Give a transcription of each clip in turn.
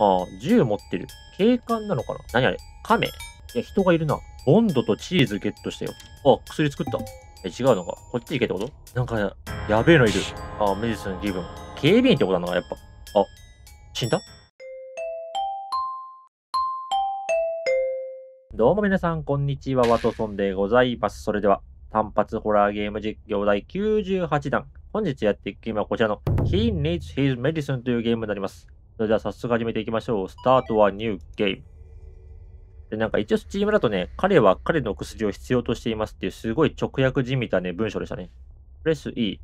ああ、銃持ってる。警官なのかな何あれ亀いや、人がいるな。ボンドとチーズゲットしたよ。あ、薬作った。え、違うのかこっち行けってことなんか、やべえのいる。あ、メディスン気分。警備員ってことなのかやっぱ。あ、死んだどうも皆さん、こんにちは。ワトソンでございます。それでは、単発ホラーゲーム実況第98弾。本日やっていくゲームはこちらの He Needs His Medicine というゲームになります。それでは早速始めていきましょう。スタートはニューゲーム。で、なんか一応 Steam だとね、彼は彼の薬を必要としていますっていうすごい直訳人みたいな、ね、文章でしたね。プレス E。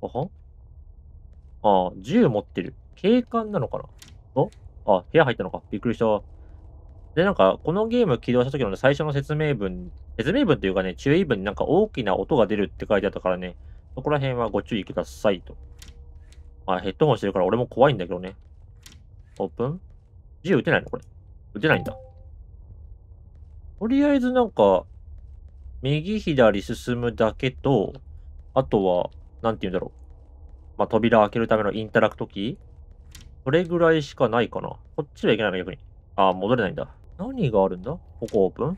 おはんああ、銃持ってる。警官なのかなおあ、部屋入ったのか。びっくりした。で、なんか、このゲーム起動した時の、ね、最初の説明文、説明文というかね、注意文になんか大きな音が出るって書いてあったからね、そこら辺はご注意くださいと。まあ、ヘッドホンしてるから俺も怖いんだけどね。オープン銃撃てないのこれ。撃てないんだ。とりあえずなんか、右左進むだけと、あとは、なんて言うんだろう。まあ、扉開けるためのインタラクトキーそれぐらいしかないかな。こっちはいけないの逆に。ああ、戻れないんだ。何があるんだここオープン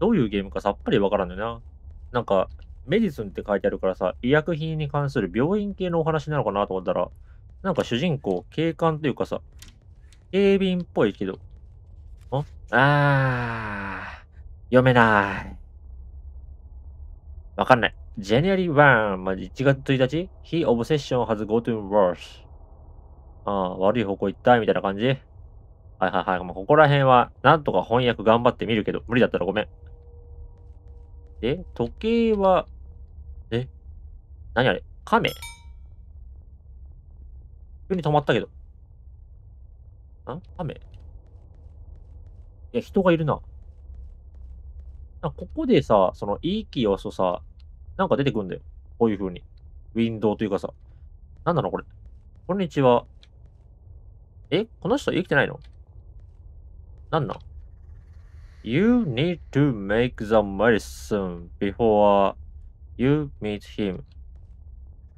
どういうゲームかさっぱりわからんのよな。なんか、メディスンって書いてあるからさ、医薬品に関する病院系のお話なのかなと思ったら、なんか主人公、警官というかさ、警備員っぽいけど。ああー、読めない。わかんない。January 1、まあ、1月1日 ?He obsession has gotten worse. ああ、悪い方向行ったみたいな感じはいはいはい。まあ、ここら辺は、なんとか翻訳頑張ってみるけど、無理だったらごめん。で、時計は、え何あれ亀急に止まったけど。ん雨いや、人がいるな。なここでさ、その E キーを押すとさ、なんか出てくるんだよ。こういう風に。ウィンドウというかさ。なんなのこれ。こんにちは。えこの人生きてないのなんなん ?You need to make the medicine before you meet him.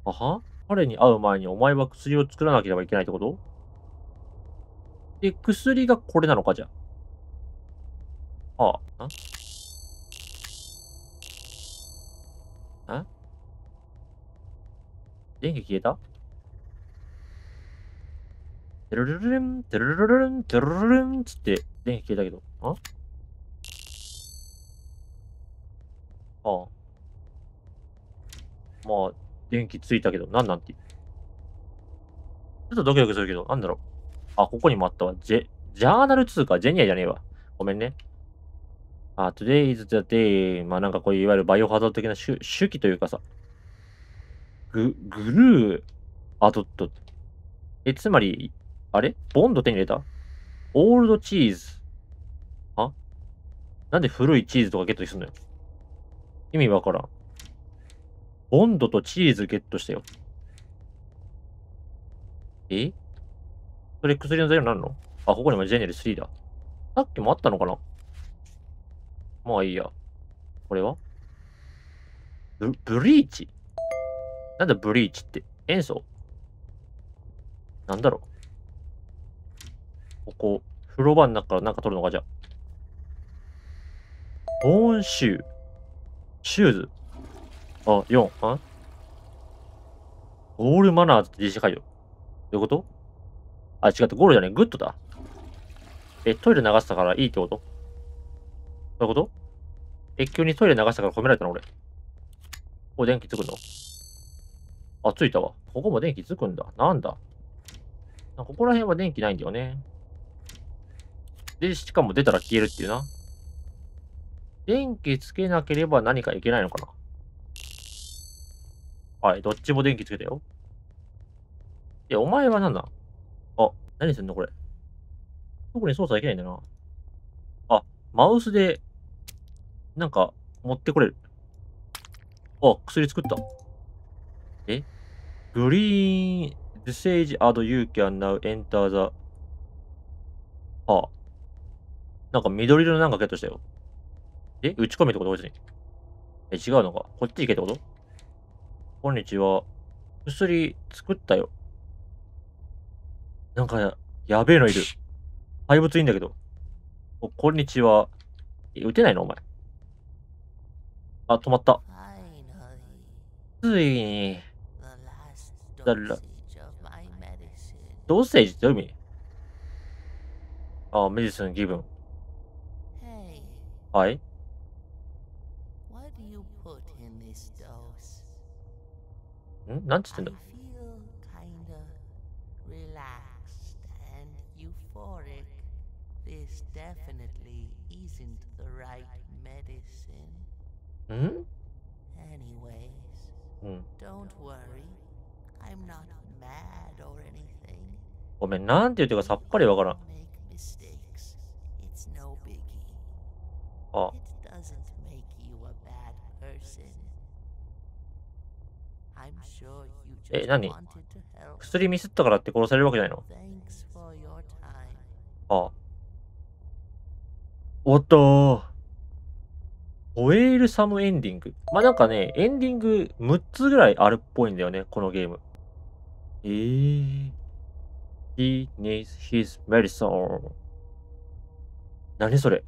あは彼に会う前にお前は薬を作らなければいけないってことで、薬がこれなのか、じゃあ。ああ、んあ電気消えたてるるるるん、てるるるるん、てるるるんつって電気消えたけど。ああ。まあ、電気ついたけど、なんなんて。ちょっとドキドキするけど、なんだろう。あ、ここにもあったわ。ジェ、ジャーナル2か、ジェニアじゃねえわ。ごめんね。あ、today is the day. まあなんかこういういわゆるバイオハザード的な手手記というかさ。ぐ、グルー、アドット。え、つまり、あれボンド手に入れたオールドチーズ。はなんで古いチーズとかゲットすんのよ。意味わからん。ボンドとチーズゲットしたよ。えそれ薬の材料なるのあ、ここにもジェネル3だ。さっきもあったのかなまあいいや。これはブブリーチなんだブリーチって。塩素なんだろうここ、風呂場の中からなんか取るのかじゃあ。ボーンシュー。シューズ。あ、4、あゴールマナーって実写解除。どういうことあ、違った。ゴールじゃねえ。グッドだ。え、トイレ流したからいいってことどういうことえ、急にトイレ流したから褒められたの俺。お、電気つくのあ、ついたわ。ここも電気つくんだ。なんだ。ここら辺は電気ないんだよね。で、しかも出たら消えるっていうな。電気つけなければ何かいけないのかなはい、どっちも電気つけたよ。いや、お前はなだあ、何すんのこれ。特に操作できないんだな。あ、マウスで、なんか、持ってこれる。あ、薬作った。えグリーン、n the s a g ー and you エンターザ。あ。なんか緑色のなんかゲットしたよ。え打ち込みってこと別に。え、違うのかこっち行けってことこんにちは。薬作ったよ。なんか、やべえのいる。廃物いいんだけど。おこんにちは。え、打てないのお前。あ、止まった。ついに。だら。ドーセージってどいあ、メディスン、ギブン。はい。んなんつってんだうん Anyways, don't worry. I'm not mad or anything. ごめん、なんて言ってかさっぱりわからん。あ。え、何薬ミスったからって殺されるわけないのああ。おっとエールサムエンディング。まあ、なんかね、エンディング6つぐらいあるっぽいんだよね、このゲーム。えー。He needs his medicine. 何それ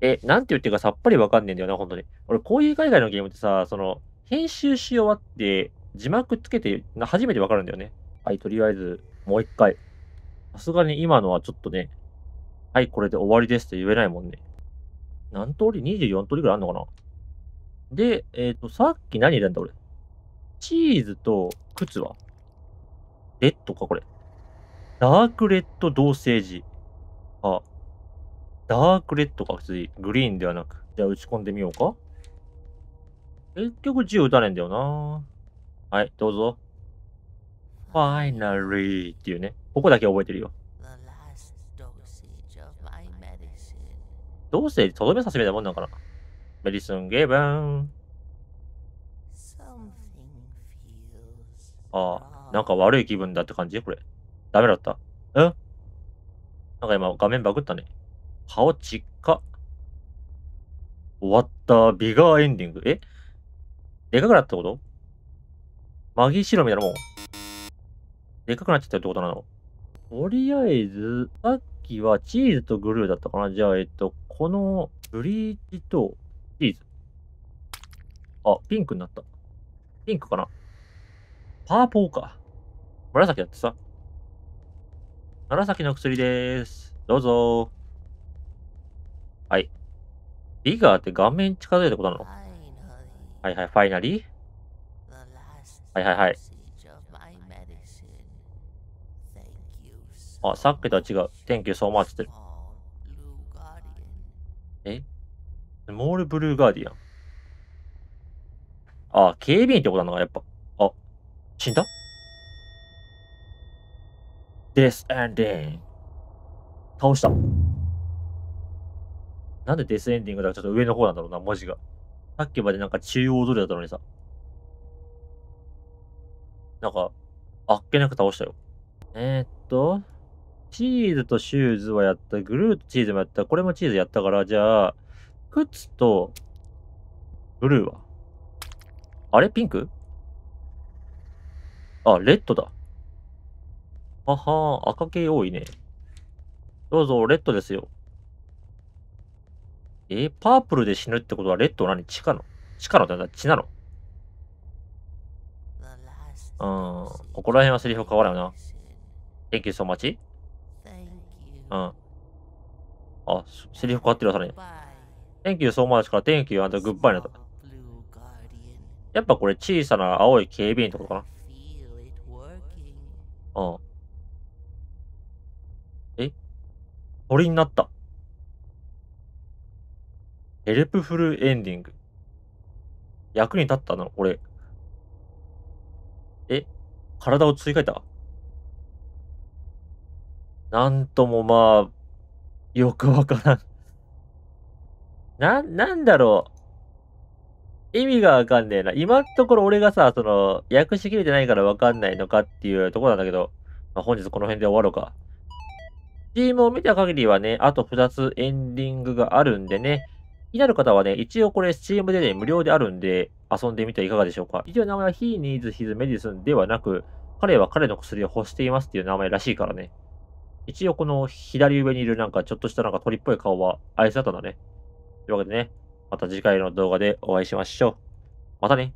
え、なんて言ってるかさっぱりわかんねえんだよな、本当に。俺、こういう海外のゲームってさ、その、編集し終わって、字幕つけて、初めてわかるんだよね。はい、とりあえず、もう一回。さすがに今のはちょっとね、はい、これで終わりですって言えないもんね。何通り ?24 通りぐらいあんのかなで、えっ、ー、と、さっき何入れたんだ、俺。チーズと靴はレッドか、これ。ダークレッド同性児。あ、ダークレッドか、普通に。グリーンではなく。じゃあ、打ち込んでみようか。結局銃撃たれんだよな。はい、どうぞ。finally っていうね。ここだけ覚えてるよ。どうせとどめさせめたもんなんかなメディスンゲーブン。ああ、なんか悪い気分だって感じこれ。ダメだったえなんか今画面バグったね。顔ちっか。終わった。ビガーエンディング。えでかくなったことマギーシロみたいなもん。でかくなっちゃったってことなのとりあえず、さっきはチーズとグルーだったかなじゃあ、えっと、このブリーチとチーズ。あ、ピンクになった。ピンクかなパーポーか。紫だってさ。紫の薬でーす。どうぞはい。ビガーって顔面近づいたことなのはいはい、ファイナリーはいはいはい。あ、さっきとは違う。Thank you so much って。えモールブルーガーディアン。あ、警備員ってことなのか、やっぱ。あ、死んだ ?This ending. 倒した。なんでデスエンディングだちょっと上の方なんだろうな、文字が。さっきまでなんか中央通りだったのにさ。なんか、あっけなく倒したよ。えー、っと、チーズとシューズはやった。グルーとチーズもやった。これもチーズやったから、じゃあ、靴と、ブルーはあれピンクあ、レッドだ。ははー、赤系多いね。どうぞ、レッドですよ。えー、パープルで死ぬってことはレッドは何地下の地下のって血なのうん。ここら辺はセリフ変わらないな。Thank you so much? うん。あ、セリフ変わってるさらに。Thank you so much から Thank you and goodbye なと。やっぱこれ小さな青い警備員ってことかなうん。え鳥になった。ヘルプフルエンディング。役に立ったの俺。え体を追加えたなんともまあ、よくわからん。な、なんだろう。意味がわかんねえな。今のところ俺がさ、その、訳しきれてないからわかんないのかっていうところなんだけど、まあ、本日この辺で終わろうか。チームを見た限りはね、あと2つエンディングがあるんでね、気になる方はね、一応これ Steam でね、無料であるんで、遊んでみてはいかがでしょうか。一応名前は He needs his medicine ではなく、彼は彼の薬を欲していますっていう名前らしいからね。一応この左上にいるなんかちょっとしたなんか鳥っぽい顔はあいつだったんだね。というわけでね、また次回の動画でお会いしましょう。またね。